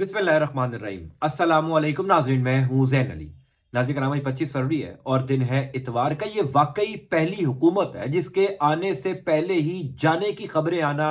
बिस्मिल्लाम नाजरीन मैं हूँ जैन अली नाजिक नामा पच्चीस फरवरी है और दिन है इतवार का ये वाकई पहली हुकूमत है जिसके आने से पहले ही जाने की खबरें आना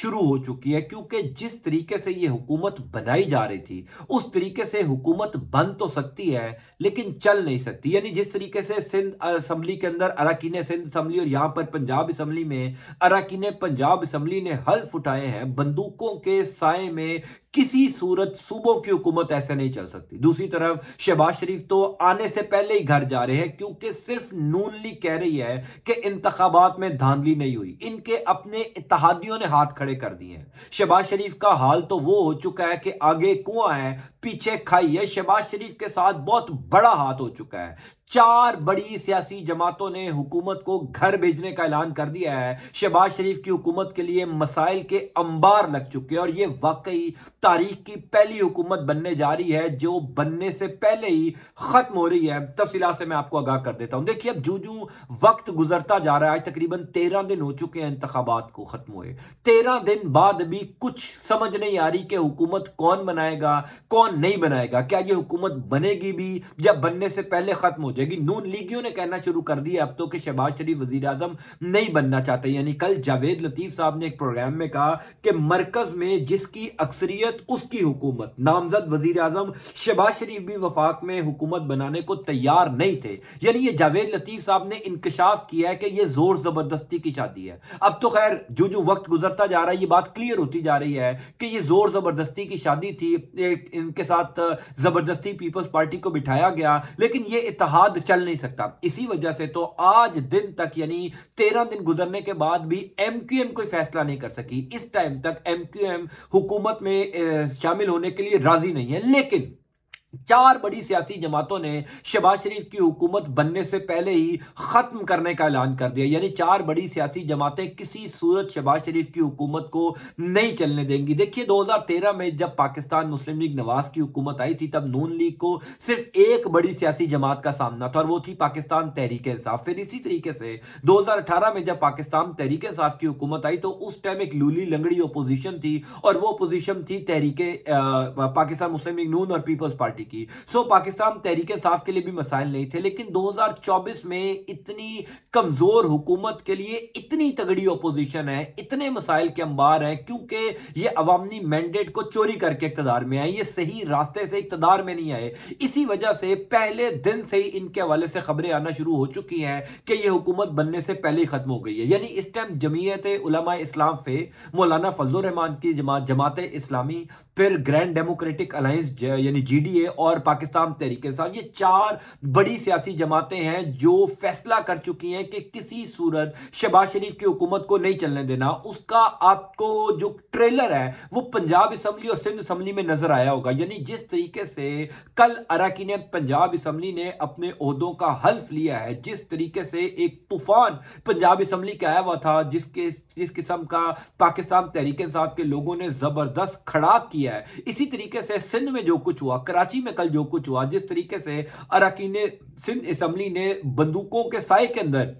शुरू हो चुकी है क्योंकि जिस तरीके से ये हुकूमत बनाई जा रही थी उस तरीके से हुकूमत बन तो सकती है लेकिन चल नहीं सकती यानी जिस तरीके से सिंध असम्बली के अंदर अराकीन सिंध असम्बली और यहाँ पर पंजाब असम्बली में अराकीन पंजाब असम्बली ने हल्फ उठाए हैं बंदूकों के साय में किसी सूरत सूबों की हुकूमत ऐसे नहीं चल सकती दूसरी तरफ शहबाज शरीफ तो आने से पहले ही घर जा रहे हैं क्योंकि सिर्फ नून ली कह रही है कि इंतबात में धांधली नहीं हुई इनके अपने इतिहादियों ने हाथ खड़े कर दिए हैं शहबाज शरीफ का हाल तो वो हो चुका है कि आगे कुआ है पीछे खाई है शहबाज शरीफ के साथ बहुत बड़ा हाथ हो चुका है चार बड़ी सियासी जमातों ने हुकूमत को घर भेजने का ऐलान कर दिया है शहबाज शरीफ की हुकूमत के लिए मसाइल के अंबार लग चुके हैं और ये वाकई तारीख की पहली हुकूमत बनने जा रही है जो बनने से पहले ही खत्म हो रही है तफसीला से मैं आपको आगाह कर देता हूं देखिए अब जू जू वक्त गुजरता जा रहा है तकरीबन तेरह दिन हो चुके हैं इंतबात को खत्म हुए तेरह दिन बाद भी कुछ समझ नहीं आ रही कि हुकूमत कौन बनाएगा कौन कौन नहीं बनाएगा क्या ये हुकूमत बनेगी भी या बनने से पहले खत्म हो जाएगी नून लीगियों ने कहना शुरू कर दिया अब तो कि शहबाज शरीफ वजीर आजम नहीं बनना चाहते यानी कल जावेद लतीफ साहब ने एक प्रोग्राम में कहा कि मरकज में जिसकी अक्सरियत उसकी हुकूमत नामजद वजीर आजम शहबाज शरीफ भी वफाक में हुकूमत बनाने को तैयार नहीं थे यानी ये जावेद लतीफ साहब ने इंकशाफ किया है कि यह जोर जबरदस्ती की शादी है अब तो खैर जो जो वक्त गुजरता जा रहा है ये बात क्लियर होती जा रही है कि यह जोर जबरदस्ती की शादी थी एक के साथ जबरदस्ती पीपल्स पार्टी को बिठाया गया लेकिन ये इतिहाद चल नहीं सकता इसी वजह से तो आज दिन तक यानी तेरह दिन गुजरने के बाद भी एमक्यूएम कोई फैसला नहीं कर सकी इस टाइम तक एमक्यूएम हुकूमत में शामिल होने के लिए राजी नहीं है लेकिन चार बड़ी सियासी जमातों ने शहबाज शरीफ की हुकूमत बनने से पहले ही खत्म करने का ऐलान कर दिया यानी चार बड़ी सियासी जमातें किसी सूरत शहबाज शरीफ की हुकूमत को नहीं चलने देंगी देखिए 2013 में जब पाकिस्तान मुस्लिम लीग नवाज की हुकूमत आई थी तब नून लीग को सिर्फ एक बड़ी सियासी जमात का सामना था और वो थी पाकिस्तान तहरीक इंसाफ फिर इसी तरीके से दो में जब पाकिस्तान तहरीक इंसाफ की हुकूमत आई तो उस टाइम एक लूली लंगड़ी अपोजिशन थी और वो अपोजिशन थी तहरीके पाकिस्तान मुस्लिम लीग नून और पीपल्स पार्टी पार्टी की सो पाकिस्तान तहरीक इंसाफ के लिए भी मसाइल नहीं थे लेकिन 2024 में इतनी कमजोर हुकूमत के लिए इतनी तगड़ी अपोजिशन है इतने मसाइल के अंबार हैं क्योंकि ये अवामी मैंडेट को चोरी करके इकतदार में आए ये सही रास्ते से इकतदार में नहीं आए इसी वजह से पहले दिन से ही इनके हवाले से खबरें आना शुरू हो चुकी हैं कि यह हुकूमत बनने से पहले ही खत्म हो गई है यानी इस टाइम जमीयत उलमा इस्लाम से मौलाना फजल रहमान की जमात जमात इस्लामी फिर ग्रैंड डेमोक्रेटिक अलायंस यानी जीडीए और पाकिस्तान तहरीक इंसाफ ये चार बड़ी सियासी जमातें हैं जो फैसला कर चुकी हैं कि किसी सूरत शहबाज शरीफ की हुकूमत को नहीं चलने देना उसका आपको जो ट्रेलर है वो पंजाब असम्बली और सिंध असम्बली में नजर आया होगा यानी जिस तरीके से कल अराकिन पंजाब असम्बली ने अपने अहदों का हल्फ लिया है जिस तरीके से एक तूफान पंजाब असम्बली का आया हुआ था जिसके जिस किस्म का पाकिस्तान तहरीक इंसाफ के लोगों ने जबरदस्त खड़ा किया है इसी तरीके से सिंध में जो कुछ हुआ कराची कराची में कल जो कुछ हुआ जिस तरीके से अरकान सिंध असम्बली ने बंदूकों के साय के अंदर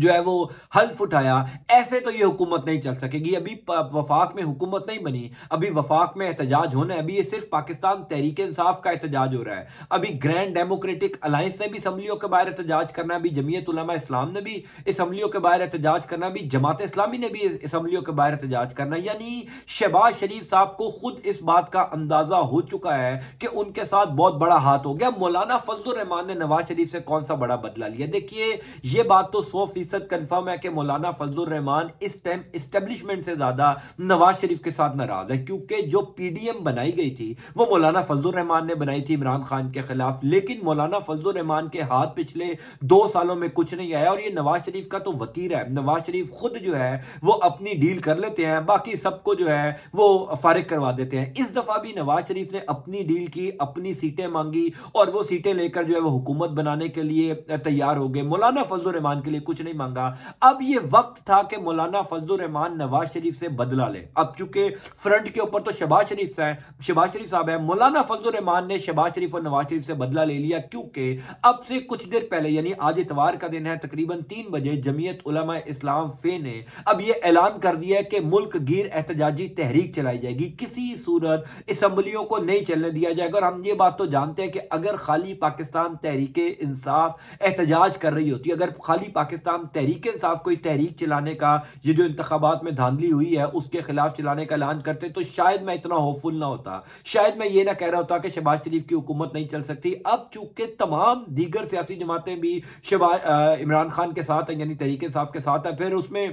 जो है वो हल्फ उठाया ऐसे तो ये हुकूमत नहीं चल सकेगी अभी वफाक में हुकूमत नहीं बनी अभी वफाक में एहतजाज होना है अभी ये सिर्फ पाकिस्तान तहरीक इंसाफ का एहतजाज हो रहा है अभी ग्रैंड डेमोक्रेटिक अलायंस ने भी असम्बलियों के बाहर एहतजाज करना अभी जमीयत उलमा इस्लाम ने भी असम्बलियों के बाहर एहतजाज करना अभी जमात इस्लामी ने भी असम्बलियों के बाहर एहतजाज करना यानी शहबाज शरीफ साहब को खुद इस बात का अंदाजा हो चुका है कि उनके साथ बहुत बड़ा हाथ हो गया मौलाना फजल रहमान ने नवाज शरीफ से कौन सा बड़ा बदला लिया देखिए ये बात तो सौ फीसद कन्फर्म है कि मौलाना फजल रहमान इस टाइम इस्टेब्लिशमेंट से ज्यादा नवाज शरीफ के साथ नाराज है क्योंकि जो पी डी एम बनाई गई थी वो मौलाना फजल रहमान ने बनाई थी इमरान खान के खिलाफ लेकिन मौलाना फजल रहमान के हाथ पिछले दो सालों में कुछ नहीं आया और ये नवाज शरीफ का तो वकीर है नवाज शरीफ खुद जो है वो अपनी डील कर लेते हैं बाकी सबको जो है वो फारिग करवा देते हैं इस दफा भी नवाज शरीफ ने अपनी डील की अपनी सीटें मांगी और वो सीटें लेकर जो है वो हुकूमत बनाने के लिए तैयार हो गए मौलाना फजल रहमान के लिए कुछ नहीं नहीं मांगा अब ये वक्त था कि मौलाना फजल रहमान नवाज शरीफ से बदला ले अब चूंकि फ्रंट के ऊपर तो शबाज शरीफ है शबाज शरीफ साहब है मौलाना फजल रहमान ने शबाज शरीफ और नवाज शरीफ से बदला ले लिया क्योंकि अब से कुछ देर पहले यानी आज इतवार का दिन है तकरीबन तीन बजे जमीयत उलमा इस्लाम फे ने अब यह ऐलान कर दिया कि मुल्क गिर एहतजाजी तहरीक चलाई जाएगी किसी सूरत इसम्बलियों को नहीं चलने दिया जाएगा और हम ये बात तो जानते हैं कि अगर खाली पाकिस्तान तहरीक इंसाफ एहतजाज कर रही होती अगर खाली पाकिस्तान इस्लाम तहरीक इंसाफ कोई तहरीक चलाने का ये जो इंतबात में धांधली हुई है उसके खिलाफ चलाने का ऐलान करते तो शायद मैं इतना होपफुल ना होता शायद मैं ये ना कह रहा होता कि शहबाज शरीफ की हुकूमत नहीं चल सकती अब चूंकि तमाम दीगर सियासी जमातें भी शबाज इमरान खान के साथ हैं यानी तहरीक इंसाफ के साथ हैं फिर उसमें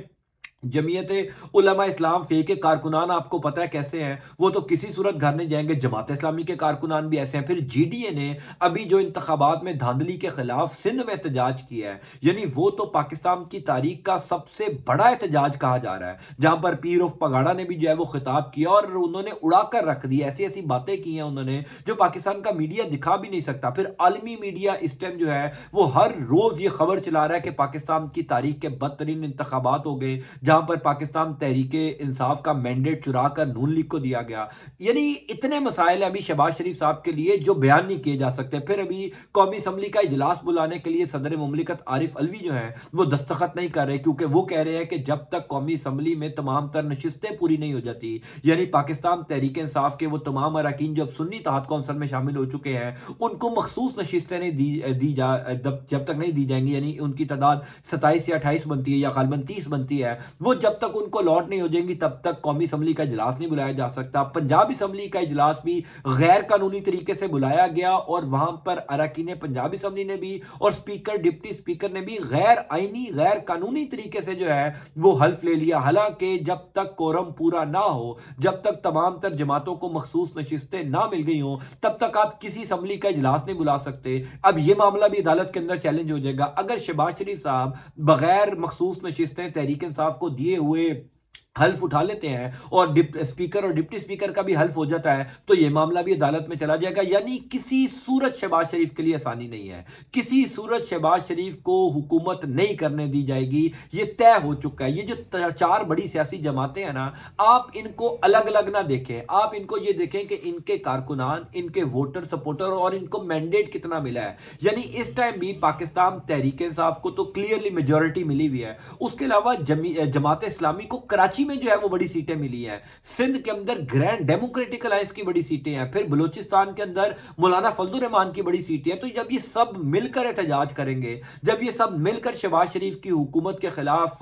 जमीयत उलमा इस्लाम फे के कारकुनान आपको पता है कैसे हैं वो तो किसी सूरत घर नहीं जाएंगे जमात इस्लामी के कारकुनान भी ऐसे हैं फिर जी डी ए ने अभी जो इंतबात में धांधली के खिलाफ सिंध में एहतजाज किया है यानी वो तो पाकिस्तान की तारीख का सबसे बड़ा एहतजाज कहा जा रहा है जहां पर पीर ऑफ पगाड़ा ने भी जो है वो खिताब किया और उन्होंने उड़ा कर रख दी ऐसी ऐसी बातें की हैं उन्होंने जो पाकिस्तान का मीडिया दिखा भी नहीं सकता फिर आलमी मीडिया इस टाइम जो है वो हर रोज ये खबर चला रहा है कि पाकिस्तान की तारीख के बदतरीन इंतबात हो गए जहां पर पाकिस्तान तहरीक इंसाफ का मैंडेट चुरा कर नून लीग को दिया गया यानी इतने मसाइल हैं अभी शबाज शरीफ साहब के लिए जो बयान नहीं किए जा सकते फिर अभी कौमी असम्बली का इजलास बुलाने के लिए सदर ममलिकत आरिफ अलवी जो है वो दस्तखत नहीं कर रहे क्योंकि वो कह रहे हैं कि जब तक कौमी असम्बली में तमाम तर नशस्तें पूरी नहीं हो जाती यानी पाकिस्तान तहरीक इंसाफ के वो तमाम अरकान जो अब सुन्नी तहत कौंसल में शामिल हो चुके हैं उनको मखसूस नशस्तें नहीं दी दी जा जब तक नहीं दी जाएंगी यानी उनकी तादाद सताईस या अट्ठाईस बनती है या खालबन तीस बनती है वो जब तक उनको लॉट नहीं हो जाएंगी तब तक कौमी असम्बली का इजलास नहीं बुलाया जा सकता पंजाब असम्बली का इजलास भी गैर कानूनी तरीके से बुलाया गया और वहां पर अरकिन पंजाब असम्बली ने भी और स्पीकर डिप्टी स्पीकर ने भी गैर आइनी गैर कानूनी तरीके से जो है वो हल्फ ले लिया हालांकि जब तक कोरम पूरा ना हो जब तक तमाम तर जमातों को मखसूस नशिस्तें ना मिल गई हों तब तक आप किसी असम्बली का इजलास नहीं बुला सकते अब यह मामला भी अदालत के अंदर चैलेंज हो जाएगा अगर शबाज शरीफ साहब बगैर मखसूस नशिस्तें तहरीक इंसाफ को Die web。हल्फ उठा लेते हैं और स्पीकर और डिप्टी स्पीकर का भी हल्फ हो जाता है तो यह मामला भी अदालत में चला जाएगा यानी किसी सूरत शहबाज शरीफ के लिए आसानी नहीं है किसी सूरत शहबाज शरीफ को हुकूमत नहीं करने दी जाएगी ये तय हो चुका है ये जो चार बड़ी सियासी जमातें हैं ना आप इनको अलग अलग ना देखें आप इनको ये देखें कि इनके कारकुनान इनके वोटर सपोर्टर और इनको मैंडेट कितना मिला है यानी इस टाइम भी पाकिस्तान तहरीक इंसाफ को तो क्लियरली मेजोरिटी मिली हुई है उसके अलावा जमात इस्लामी को कराची कराची में जो है वो बड़ी सीटें मिली हैं सिंध के अंदर ग्रैंड डेमोक्रेटिक अलायंस की बड़ी सीटें हैं फिर बलूचिस्तान के अंदर मौलाना फजल रहमान की बड़ी सीटें हैं तो जब ये सब मिलकर एहतजाज करेंगे जब ये सब मिलकर शहबाज शरीफ की हुकूमत के खिलाफ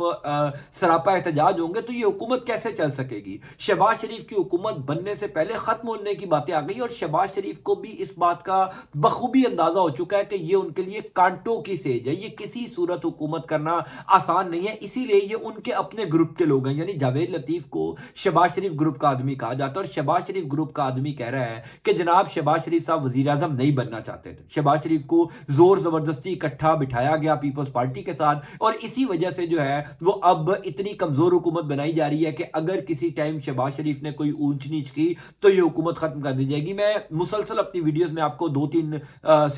सरापा एहतजाज होंगे तो ये हुकूमत कैसे चल सकेगी शहबाज शरीफ की हुकूमत बनने से पहले खत्म होने की बातें आ गई और शहबाज शरीफ को भी इस बात का बखूबी अंदाजा हो चुका है कि ये उनके लिए कांटों की सेज है ये किसी सूरत हुकूमत करना आसान नहीं है इसीलिए ये उनके अपने ग्रुप के लोग हैं यानी जावेद लतीफ़ को शबाज शरीफ ग्रुप का आदमी कहा जाता है और शबाज शरीफ ग्रुप का आदमी कह रहा है कि जनाब शबाज शरीफ साहब वजी अजम नहीं बनना चाहते थे शबाज शरीफ को जोर ज़बरदस्ती इकट्ठा बिठाया गया पीपल्स पार्टी के साथ और इसी वजह से जो है वो अब इतनी कमज़ोर हुकूमत बनाई जा रही है कि अगर किसी टाइम शबाज शरीफ ने कोई ऊंच नीच की तो ये हुकूमत ख़त्म कर दी जाएगी मैं मुसलसल अपनी वीडियो में आपको दो तीन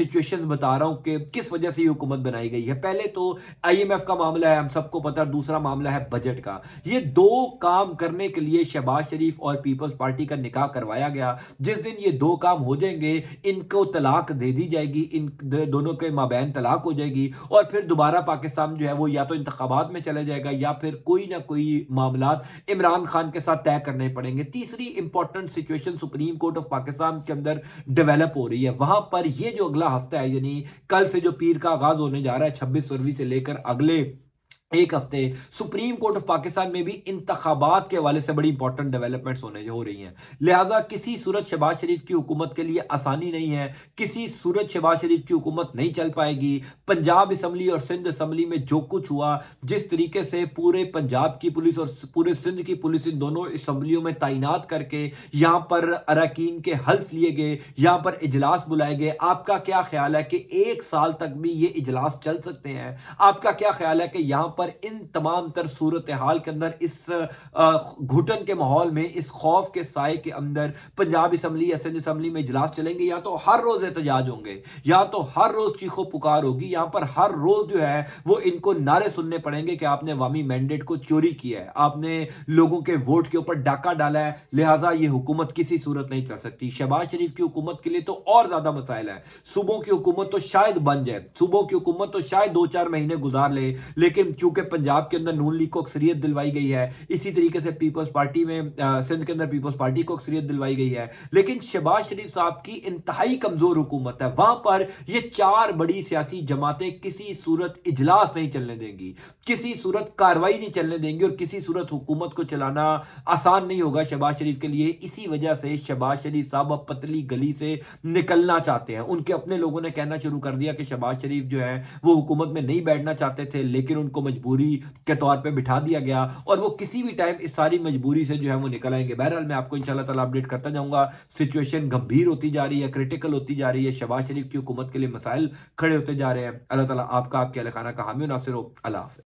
सिचुएशन बता रहा हूं कि किस वजह से ये हुकूमत बनाई गई है पहले तो आई एम एफ का मामला है हम सबको पता दूसरा मामला है बजट का ये दो काम करने के लिए शहबाज शरीफ और पीपल्स पार्टी का निकाह करवाया गया जिस दिन ये दो काम हो जाएंगे इनको तलाक दे दी जाएगी इन दोनों के माबेन तलाक हो जाएगी और फिर दोबारा पाकिस्तान जो है वो या तो इंतबात में चला जाएगा या फिर कोई ना कोई मामला इमरान खान के साथ तय करने पड़ेंगे तीसरी important situation Supreme Court of Pakistan के अंदर डेवलप हो रही है वहां पर यह जो अगला हफ्ता है यानी कल से जो पीर का आगाज होने जा रहा है छब्बीस फरवरी से लेकर अगले एक हफ्ते सुप्रीम कोर्ट ऑफ पाकिस्तान में भी इंतबात के हवाले से बड़ी इंपॉर्टेंट डेवलपमेंट होने हो रही हैं लिहाजा किसी सूरत शहबाज शरीफ की हुकूमत के लिए आसानी नहीं है किसी सूरत शहबाज शरीफ की हुकूमत नहीं चल पाएगी पंजाब असम्बली और सिंध असम्बली में जो कुछ हुआ जिस तरीके से पूरे पंजाब की पुलिस और पूरे सिंध की पुलिस इन दोनों असम्बलियों में तैनात करके यहाँ पर अरकान के हल्फ लिए गए यहाँ पर इजलास बुलाए गए आपका क्या ख्याल है कि एक साल तक भी ये इजलास चल सकते हैं आपका क्या ख्याल है कि यहाँ पर पर इन तमाम तर सूरत हाल के अंदर इस घुटन के माहौल में इस खौफ के साय के अंदर Punjab assembly S N assembly में इजलास चलेंगे या तो हर रोज एहतजाज होंगे या तो हर रोज चीखो पुकार होगी यहां पर हर रोज जो है वो इनको नारे सुनने पड़ेंगे कि आपने वामी मैंडेट को चोरी किया है आपने लोगों के वोट के ऊपर डाका डाला है लिहाजा ये हुकूमत किसी सूरत नहीं चल सकती शहबाज शरीफ की हुकूमत के लिए तो और ज्यादा मसाइल है सुबह की हुकूमत तो शायद बन जाए सुबह की हुकूमत तो शायद दो चार महीने गुजार ले, लेकिन चूंकि चूंकि पंजाब के अंदर नून लीग को अक्सरियत दिलवाई गई है इसी तरीके से पीपल्स पार्टी में सिंध के अंदर पीपल्स पार्टी को अक्सरियत दिलवाई गई है लेकिन शहबाज शरीफ साहब की इंतहाई कमजोर हुकूमत है वहां पर यह चार बड़ी सियासी जमातें किसी सूरत इजलास नहीं चलने देंगी किसी सूरत कार्रवाई नहीं चलने देंगी और किसी सूरत हुकूमत को चलाना आसान नहीं होगा शहबाज शरीफ के लिए इसी वजह से शहबाज शरीफ साहब अब पतली गली से निकलना चाहते हैं उनके अपने लोगों ने कहना शुरू कर दिया कि शहबाज शरीफ जो है वो हुकूमत में नहीं बैठना चाहते थे लेकिन उनको मजबूर मजबूरी के तौर पर बिठा दिया गया और वो किसी भी टाइम इस सारी मजबूरी से जो है वो निकल आएंगे बहरहाल मैं आपको इनशाला तला अपडेट करता जाऊंगा सिचुएशन गंभीर होती जा रही है क्रिटिकल होती जा रही है शबाज शरीफ की हुकूमत के लिए मसाइल खड़े होते जा रहे हैं अल्लाह तला आपका आपके अलखाना का हामी नासिर अला